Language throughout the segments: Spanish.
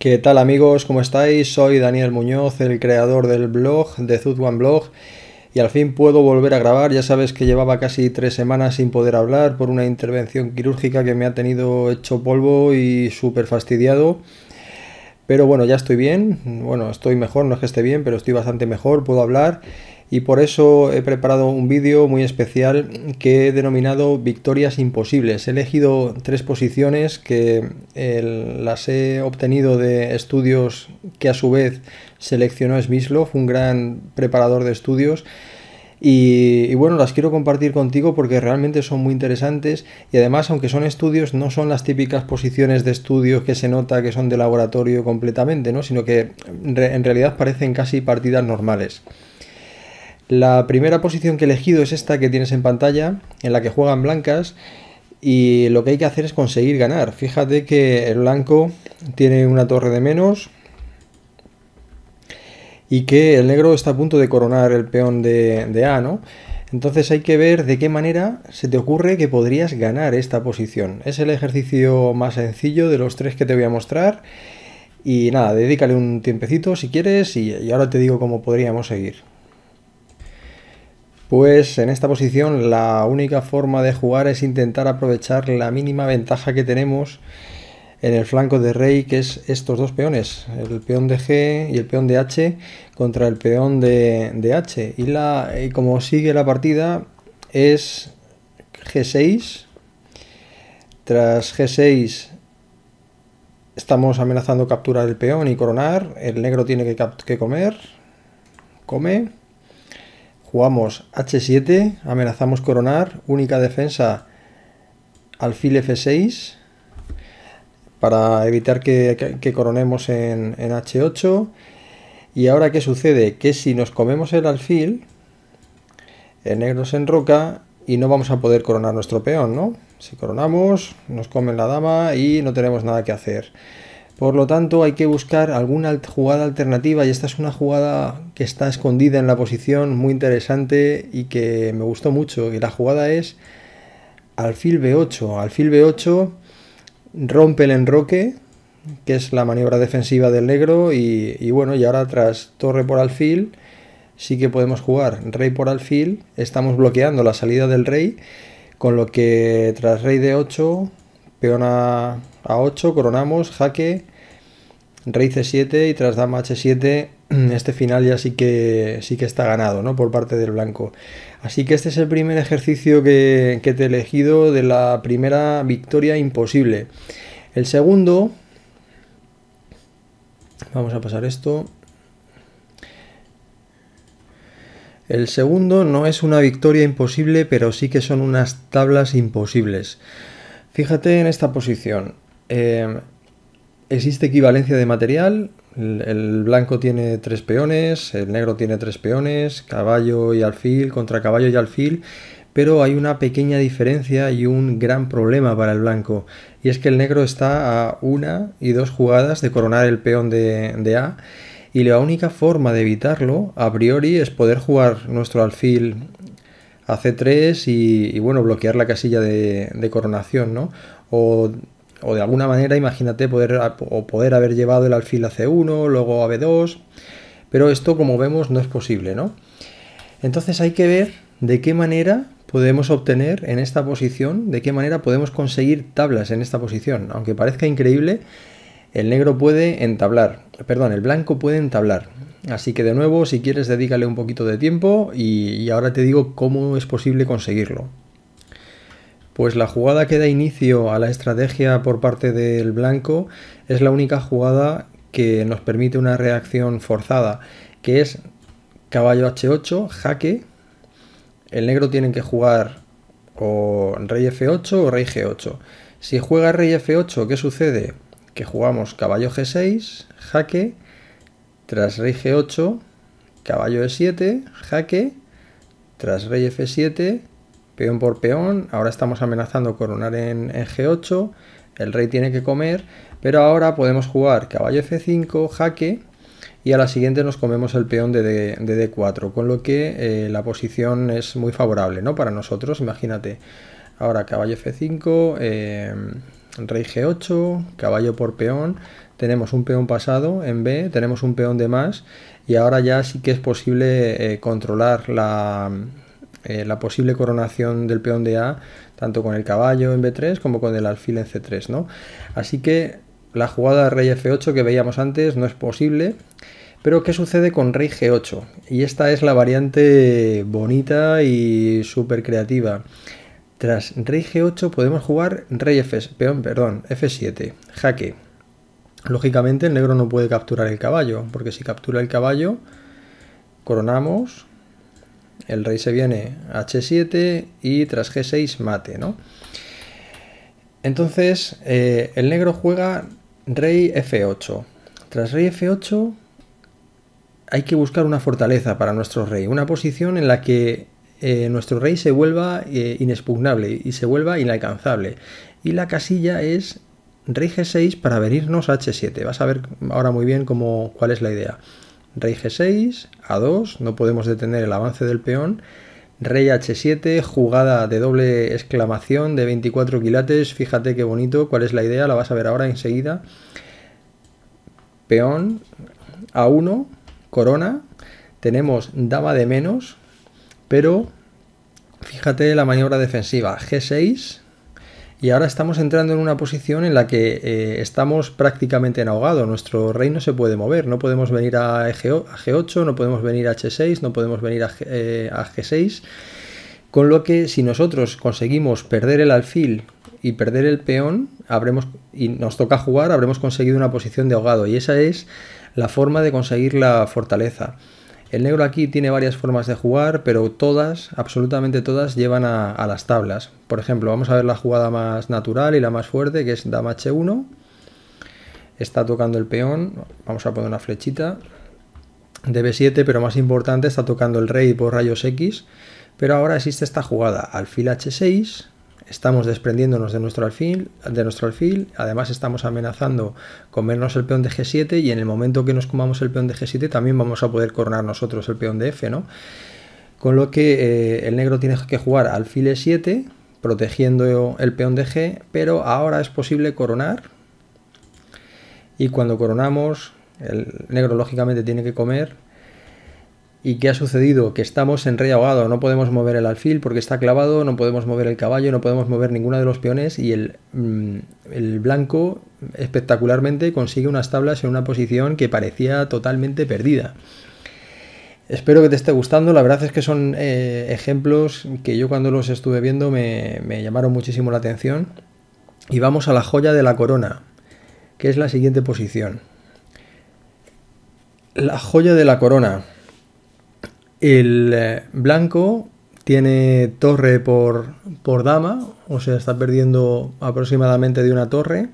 ¿Qué tal amigos? ¿Cómo estáis? Soy Daniel Muñoz, el creador del blog de Zoot One Blog y al fin puedo volver a grabar. Ya sabes que llevaba casi tres semanas sin poder hablar por una intervención quirúrgica que me ha tenido hecho polvo y súper fastidiado. Pero bueno, ya estoy bien. Bueno, estoy mejor, no es que esté bien, pero estoy bastante mejor, puedo hablar y por eso he preparado un vídeo muy especial que he denominado victorias imposibles. He elegido tres posiciones que eh, las he obtenido de estudios que a su vez seleccionó Smislov, un gran preparador de estudios. Y, y, bueno, las quiero compartir contigo porque realmente son muy interesantes y además, aunque son estudios, no son las típicas posiciones de estudios que se nota que son de laboratorio completamente, ¿no? sino que en realidad parecen casi partidas normales. La primera posición que he elegido es esta que tienes en pantalla, en la que juegan blancas y lo que hay que hacer es conseguir ganar. Fíjate que el blanco tiene una torre de menos y que el negro está a punto de coronar el peón de, A, ¿no? Entonces hay que ver de qué manera se te ocurre que podrías ganar esta posición. Es el ejercicio más sencillo de los tres que te voy a mostrar. Y nada, dedícale un tiempecito si quieres y ahora te digo cómo podríamos seguir. Pues en esta posición la única forma de jugar es intentar aprovechar la mínima ventaja que tenemos en el flanco de rey, que es estos dos peones, el peón de G y el peón de H contra el peón de, H. Y, la, como sigue la partida es G6, tras G6 estamos amenazando capturar el peón y coronar, el negro tiene que, que comer, come Jugamos H7, amenazamos coronar, única defensa alfil F6 para evitar que, coronemos en, H8. Y ahora, ¿qué sucede? Que si nos comemos el alfil, el negro se enroca y no vamos a poder coronar nuestro peón, ¿no? Si coronamos, nos comen la dama y no tenemos nada que hacer. Por lo tanto, hay que buscar alguna jugada alternativa y esta es una jugada que está escondida en la posición, muy interesante y que me gustó mucho. Y la jugada es alfil B8. Alfil B8 rompe el enroque, que es la maniobra defensiva del negro, y, bueno, y ahora tras torre por alfil sí que podemos jugar rey por alfil, estamos bloqueando la salida del rey, con lo que tras rey D8 Peón a, a 8, coronamos, jaque, rey c7 y tras dama h7 este final ya sí que sí que está ganado ¿no? por parte del blanco. Así que este es el primer ejercicio que, que te he elegido de la primera victoria imposible. El segundo, vamos a pasar esto. El segundo no es una victoria imposible, pero sí que son unas tablas imposibles. Fíjate en esta posición. Em, existe equivalencia de material. El, blanco tiene tres peones, el negro tiene tres peones, caballo y alfil contra caballo y alfil pero hay una pequeña diferencia y un gran problema para el blanco, y es que el negro está a una y dos jugadas de coronar el peón de, A, y la única forma de evitarlo, a priori, es poder jugar nuestro alfil a C3 y, bueno, bloquear la casilla de, coronación, ¿no? O, o, de alguna manera, imagínate poder, o poder haber llevado el alfil a C1, luego a B2, pero esto como vemos no es posible, ¿no? Entonces hay que ver de qué manera podemos obtener en esta posición, de qué manera podemos conseguir tablas en esta posición. Aunque parezca increíble, el negro puede entablar, perdón, el blanco puede entablar. Así que de nuevo, si quieres, dedícale un poquito de tiempo y, ahora te digo cómo es posible conseguirlo. Pues la jugada que da inicio a la estrategia por parte del blanco es la única jugada que nos permite una reacción forzada, que es caballo h8, jaque. El negro tiene que jugar o rey f8 o rey g8. Si juega rey f8, ¿qué sucede? que jugamos caballo g6, jaque, tras rey g8, caballo e7, jaque, tras rey f7, peón por peón, ahora estamos amenazando coronar en, g8, el rey tiene que comer, pero ahora podemos jugar caballo f5, jaque, y a la siguiente nos comemos el peón de, D, 4 con lo que eh, la posición es muy favorable ¿no? para nosotros, imagínate. Ahora caballo f5, rey g8, caballo por peón, tenemos un peón pasado en b, tenemos un peón de más y ahora ya sí que es posible eh, controlar eh, la, posible coronación del peón de a tanto con el caballo en b3 como con el alfil en c3. ¿no? Así que la jugada rey f8 que veíamos antes no es posible. Pero ¿qué sucede con rey g8? Y esta es la variante bonita y súper creativa. Tras rey g8 podemos jugar rey f, perdón, f7, jaque. Lógicamente el negro no puede capturar el caballo, porque si captura el caballo, coronamos, el rey se viene h7 y tras g6 mate, ¿no? Entonces eh, el negro juega rey f8. Tras rey f8 hay que buscar una fortaleza para nuestro rey, una posición en la que eh, nuestro rey se vuelva eh, inexpugnable y se vuelva inalcanzable. Y la casilla es rey g6 para venirnos a h7. Vas a ver ahora muy bien cómo, cuál es la idea. Rey g6, a2, no podemos detener el avance del peón. Rey h7, jugada de doble exclamación de 24 quilates. Fíjate qué bonito, cuál es la idea, la vas a ver ahora enseguida. Peón a1, corona. Tenemos dama de menos, pero fíjate la maniobra defensiva, G6, y ahora estamos entrando en una posición en la que eh, estamos prácticamente en ahogado, nuestro rey no se puede mover, no podemos venir a, G8, no podemos venir a H6, no podemos venir a, G, 6 eh, con lo que si nosotros conseguimos perder el alfil y perder el peón, habremos, y nos toca jugar, habremos conseguido una posición de ahogado, y esa es la forma de conseguir la fortaleza. El negro aquí tiene varias formas de jugar, pero todas, absolutamente todas, llevan a, las tablas. Por ejemplo, vamos a ver la jugada más natural y la más fuerte, que es dama h1. Está tocando el peón, vamos a poner una flechita. De 7 pero más importante, está tocando el rey por rayos x. Pero ahora existe esta jugada, alfil h6, estamos desprendiéndonos de nuestro alfil, de nuestro alfil, además estamos amenazando comernos el peón de G7 y en el momento que nos comamos el peón de G7 también vamos a poder coronar nosotros el peón de F, ¿no? Con lo que eh, el negro tiene que jugar alfil E7 protegiendo el peón de G, pero ahora es posible coronar y cuando coronamos el negro lógicamente tiene que comer ¿Y qué ha sucedido? Que estamos en rey ahogado, no podemos mover el alfil porque está clavado, no podemos mover el caballo, no podemos mover ninguno de los peones y mm, el, blanco espectacularmente consigue unas tablas en una posición que parecía totalmente perdida. Espero que te esté gustando, la verdad es que son eh, ejemplos que yo cuando los estuve viendo me llamaron muchísimo la atención. Y vamos a la joya de la corona, que es la siguiente posición. La joya de la corona. El eh, blanco tiene torre por, por dama, o sea, está perdiendo aproximadamente de una torre.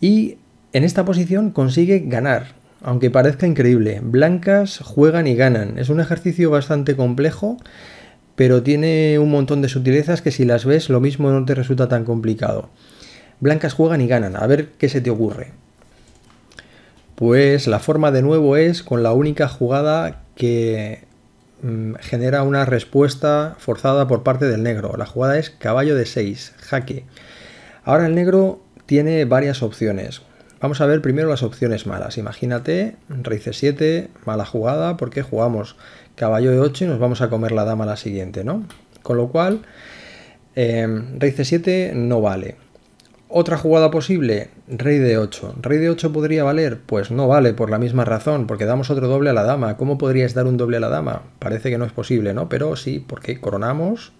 Y en esta posición consigue ganar, aunque parezca increíble. Blancas juegan y ganan. Es un ejercicio bastante complejo, pero tiene un montón de sutilezas que si las ves lo mismo no te resulta tan complicado. Blancas juegan y ganan. A ver qué se te ocurre. Pues la forma de nuevo es con la única jugada que mm, genera una respuesta forzada por parte del negro. La jugada es caballo de 6, jaque. Ahora el negro tiene varias opciones. Vamos a ver primero las opciones malas. Imagínate, rey c7, mala jugada, porque jugamos caballo de 8 y nos vamos a comer la dama la siguiente, ¿no? Con lo cual, em, rey c7 no vale. Otra jugada posible, rey de 8. ¿Rey de 8 podría valer? Pues no vale, por la misma razón, porque damos otro doble a la dama. ¿Cómo podrías dar un doble a la dama? Parece que no es posible, ¿no? Pero sí, porque coronamos,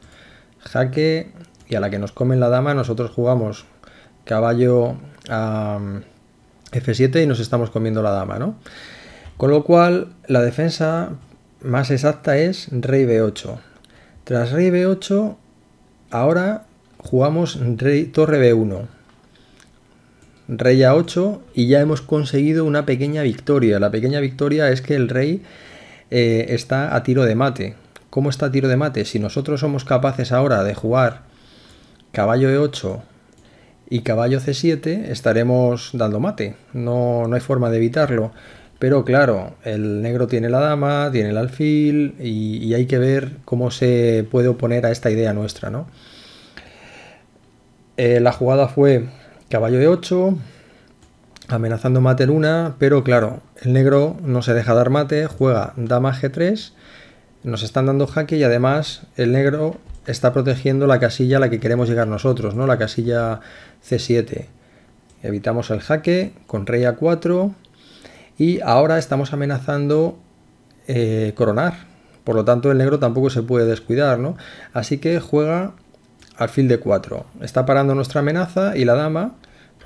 jaque, y a la que nos comen la dama nosotros jugamos caballo mm, F7 y nos estamos comiendo la dama, ¿no? Con lo cual, la defensa más exacta es rey B8. Tras rey B8, ahora jugamos rey torre B1 rey a 8 y ya hemos conseguido una pequeña victoria. La pequeña victoria es que el rey eh, está a tiro de mate. ¿Cómo está a tiro de mate? Si nosotros somos capaces ahora de jugar caballo e8 y caballo c7, estaremos dando mate. No, no hay forma de evitarlo. Pero claro, el negro tiene la dama, tiene el alfil y, hay que ver cómo se puede oponer a esta idea nuestra, ¿no? Eh, la jugada fue caballo de 8, amenazando mate una, pero claro, el negro no se deja dar mate, juega dama g3, nos están dando jaque y además el negro está protegiendo la casilla a la que queremos llegar nosotros, ¿no? La casilla c7. Evitamos el jaque con rey a4 y ahora estamos amenazando eh, coronar. Por lo tanto, el negro tampoco se puede descuidar, Así que juega alfil de 4. Está parando nuestra amenaza y la dama,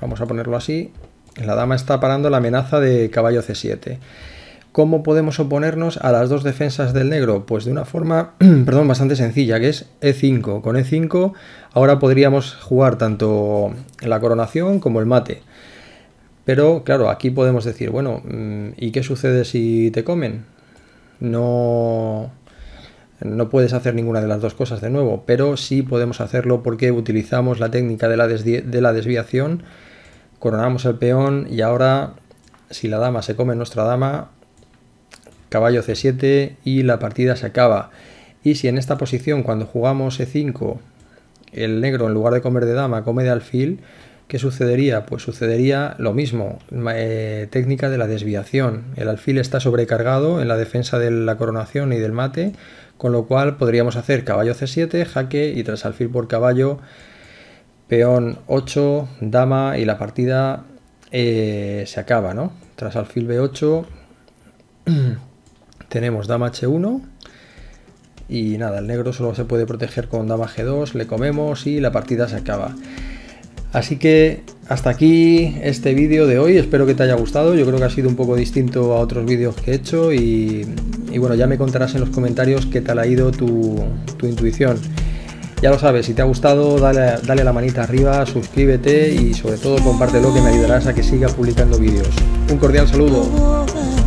vamos a ponerlo así, la dama está parando la amenaza de caballo c7. ¿Cómo podemos oponernos a las dos defensas del negro? Pues de una forma, perdón, bastante sencilla, que es e5. Con e5 ahora podríamos jugar tanto la coronación como el mate. Pero claro, aquí podemos decir, bueno, mm, ¿y qué sucede si te comen? No no puedes hacer ninguna de las dos cosas de nuevo, pero sí podemos hacerlo porque utilizamos la técnica de la, desviación, coronamos el peón y ahora si la dama se come nuestra dama, caballo c7 y la partida se acaba. Y si en esta posición cuando jugamos e5 el negro en lugar de comer de dama come de alfil, ¿qué sucedería? Pues sucedería lo mismo, eh, técnica de la desviación. El alfil está sobrecargado en la defensa de la coronación y del mate, con lo cual podríamos hacer caballo c7, jaque y tras alfil por caballo, peón 8, dama y la partida eh, se acaba, ¿no? Tras alfil b8 tenemos dama h1 y nada, el negro solo se puede proteger con dama g2, le comemos y la partida se acaba. Así que hasta aquí este vídeo de hoy, espero que te haya gustado, yo creo que ha sido un poco distinto a otros vídeos que he hecho y, bueno, ya me contarás en los comentarios qué tal ha ido tu, intuición. Ya lo sabes, si te ha gustado dale, dale la manita arriba, suscríbete y sobre todo compártelo que me ayudarás a que siga publicando vídeos. Un cordial saludo.